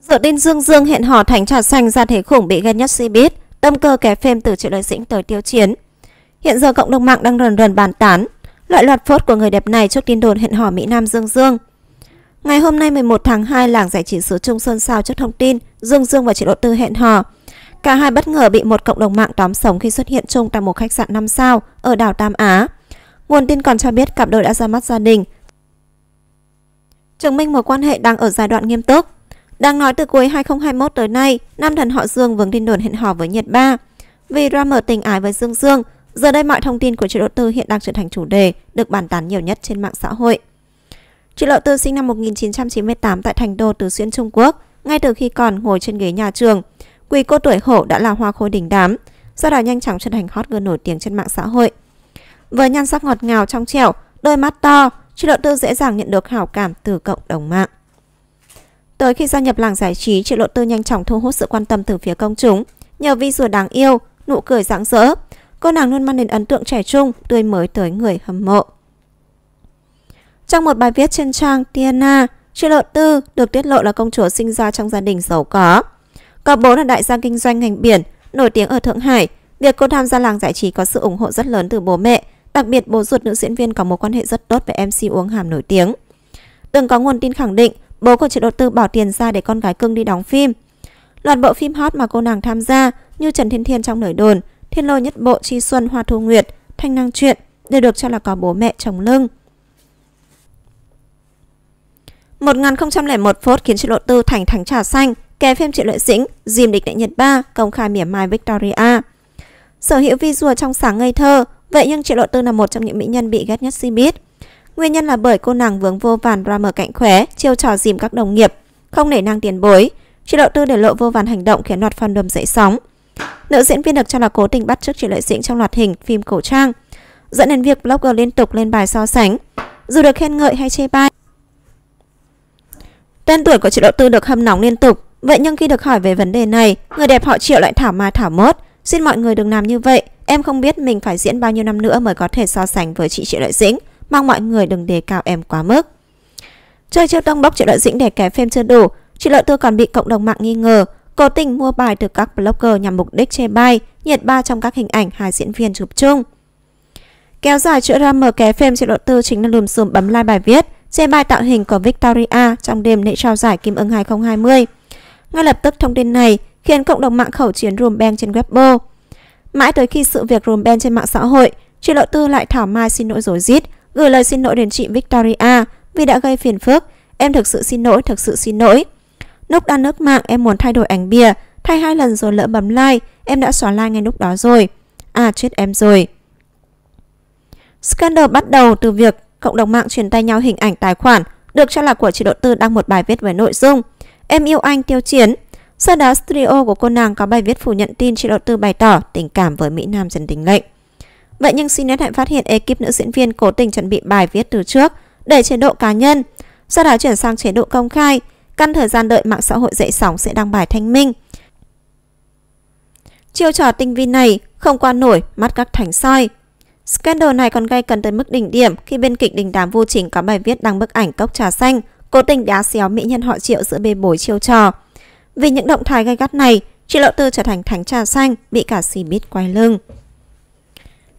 Dựa tin Dương Dương hẹn hò Thánh Trà Xanh ra thế khủng bị ghen nhất si biết, tâm cơ kẻ phim từ triệu lời dĩnh tới tiêu chiến. Hiện giờ cộng đồng mạng đang rần rần bàn tán, loại loạt phốt của người đẹp này trước tin đồn hẹn hò Mỹ Nam Dương Dương. Ngày hôm nay 11 tháng 2, làng giải trí xứ Trung Sơn Sao trước thông tin Dương Dương và triệu Lộ Tư hẹn hò. Cả hai bất ngờ bị một cộng đồng mạng tóm sống khi xuất hiện chung tại một khách sạn 5 sao ở đảo Tam Á. Nguồn tin còn cho biết cặp đôi đã ra mắt gia đình, chứng minh mối quan hệ đang ở giai đoạn nghiêm túc. Đang nói từ cuối 2021 tới nay, nam thần họ Dương vướng tin đồn hẹn hò với Nhật Ba. Vì drama tình ái với Dương Dương, giờ đây mọi thông tin của triệu đầu tư hiện đang trở thành chủ đề được bàn tán nhiều nhất trên mạng xã hội. Triệu đầu tư sinh năm 1998 tại thành đô Từ Xuyên Trung Quốc, ngay từ khi còn ngồi trên ghế nhà trường. Quỳ cô tuổi hổ đã là hoa khôi đỉnh đám, do đó nhanh chóng trở thành hot girl nổi tiếng trên mạng xã hội. Với nhan sắc ngọt ngào trong trẻo, đôi mắt to, triệu đầu tư dễ dàng nhận được hảo cảm từ cộng đồng mạng tới khi gia nhập làng giải trí, Triệu Lộ Tư nhanh chóng thu hút sự quan tâm từ phía công chúng. Nhờ vi rùa đáng yêu, nụ cười rạng rỡ, cô nàng luôn mang đến ấn tượng trẻ trung, tươi mới tới người hâm mộ. Trong một bài viết trên trang Tiana, Triệu Lộ Tư được tiết lộ là công chúa sinh ra trong gia đình giàu có. Có bố là đại gia kinh doanh ngành biển, nổi tiếng ở Thượng Hải. Việc cô tham gia làng giải trí có sự ủng hộ rất lớn từ bố mẹ, đặc biệt bố ruột nữ diễn viên có mối quan hệ rất tốt với MC Uống Hàm nổi tiếng. Từng có nguồn tin khẳng định Bố của chủ đầu tư bỏ tiền ra để con gái cưng đi đóng phim. Loạt bộ phim hot mà cô nàng tham gia như Trần Thiên Thiên trong Lời đồn, Thiên Lôi Nhất Bộ, Chi Xuân, Hoa Thu Nguyệt, Thanh Năng Truyện đều được cho là có bố mẹ chồng lưng. 1001 phút khiến chị lộ tư thành thắng trà xanh, kè phim chị lợi dĩnh, dìm địch đại Nhật Ba, công khai mỉa mai Victoria. Sở hữu vi rùa trong sáng ngây thơ, vậy nhưng chị lộ tư là một trong những mỹ nhân bị ghét nhất si biết. Nguyên nhân là bởi cô nàng vướng vô vàn drama cạnh khóe, chiêu trò dìm các đồng nghiệp, không nể năng tiền bối. Chị Lộ Tư để lộ vô vàn hành động khiến loạt fandom dậy sóng. Nữ diễn viên được cho là cố tình bắt chước chị Lợi dĩnh trong loạt hình phim cổ trang, dẫn đến việc blogger liên tục lên bài so sánh, dù được khen ngợi hay chê bai. Tên tuổi của chị Lộ Tư được hâm nóng liên tục, vậy nhưng khi được hỏi về vấn đề này, người đẹp họ Triệu lại thảo ma thảo mốt, xin mọi người đừng làm như vậy, em không biết mình phải diễn bao nhiêu năm nữa mới có thể so sánh với chị Triệu Lợi Dĩnh mong mọi người đừng đề cao em quá mức. Chơi chiêu đông bốc chị Lợi Dĩnh để kẻ phim chưa đủ, chị Lợi Tư còn bị cộng đồng mạng nghi ngờ, cố tình mua bài từ các blogger nhằm mục đích chê bai, nhiệt ba trong các hình ảnh hai diễn viên chụp chung. Kéo dài chuỗi ra mở ké phim chị Lợi Tư chính là lùm xùm bấm like bài viết, chê bai tạo hình của Victoria trong đêm lễ trao giải Kim Ưng 2020. Ngay lập tức thông tin này khiến cộng đồng mạng khẩu chiến rùm beng trên Weibo. Mãi tới khi sự việc rùm beng trên mạng xã hội, chị Lợi Tư lại thảo mai xin lỗi rối rít gửi lời xin lỗi đến chị Victoria vì đã gây phiền phức. Em thực sự xin lỗi, thực sự xin lỗi. Lúc đang nước mạng em muốn thay đổi ảnh bìa, thay hai lần rồi lỡ bấm like, em đã xóa like ngay lúc đó rồi. À chết em rồi. Scandal bắt đầu từ việc cộng đồng mạng truyền tay nhau hình ảnh tài khoản được cho là của chị Độ Tư đăng một bài viết với nội dung Em yêu anh tiêu chiến. Sau đó studio của cô nàng có bài viết phủ nhận tin chị Độ Tư bày tỏ tình cảm với Mỹ Nam dân tình lệnh. Vậy nhưng CNET lại phát hiện ekip nữ diễn viên cố tình chuẩn bị bài viết từ trước để chế độ cá nhân, sau đó chuyển sang chế độ công khai, căn thời gian đợi mạng xã hội dậy sóng sẽ đăng bài thanh minh. Chiêu trò tinh vi này không qua nổi mắt các thành soi. Scandal này còn gây cần tới mức đỉnh điểm khi bên kịch đình đám vô trình có bài viết đăng bức ảnh cốc trà xanh, cố tình đá xéo mỹ nhân họ triệu giữa bê bối chiêu trò. Vì những động thái gay gắt này, chị Lộ Tư trở thành thánh trà xanh, bị cả xì bít quay lưng.